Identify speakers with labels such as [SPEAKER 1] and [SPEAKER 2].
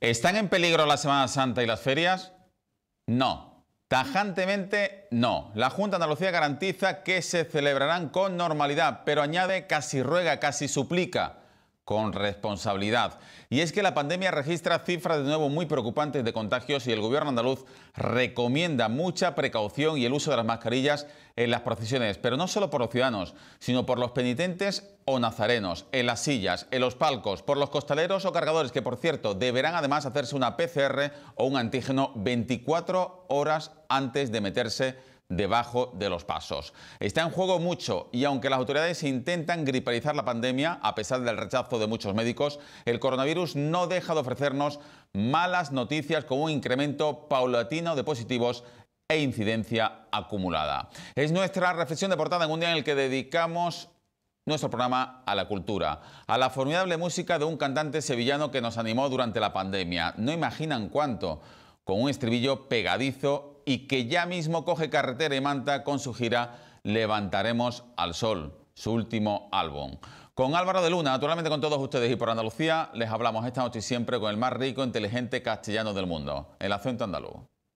[SPEAKER 1] ¿Están en peligro la Semana Santa y las ferias? No. Tajantemente no. La Junta de Andalucía garantiza que se celebrarán con normalidad, pero añade casi ruega, casi suplica con responsabilidad. Y es que la pandemia registra cifras de nuevo muy preocupantes de contagios y el gobierno andaluz recomienda mucha precaución y el uso de las mascarillas en las procesiones, pero no solo por los ciudadanos, sino por los penitentes o nazarenos, en las sillas, en los palcos, por los costaleros o cargadores, que por cierto deberán además hacerse una PCR o un antígeno 24 horas antes de meterse debajo de los pasos. Está en juego mucho y aunque las autoridades intentan griparizar la pandemia, a pesar del rechazo de muchos médicos, el coronavirus no deja de ofrecernos malas noticias con un incremento paulatino de positivos e incidencia acumulada. Es nuestra reflexión de portada en un día en el que dedicamos nuestro programa a la cultura, a la formidable música de un cantante sevillano que nos animó durante la pandemia. No imaginan cuánto, con un estribillo pegadizo y que ya mismo coge carretera y manta con su gira Levantaremos al Sol, su último álbum. Con Álvaro de Luna, naturalmente con todos ustedes y por Andalucía, les hablamos esta noche y siempre con el más rico, inteligente castellano del mundo, el acento andaluz.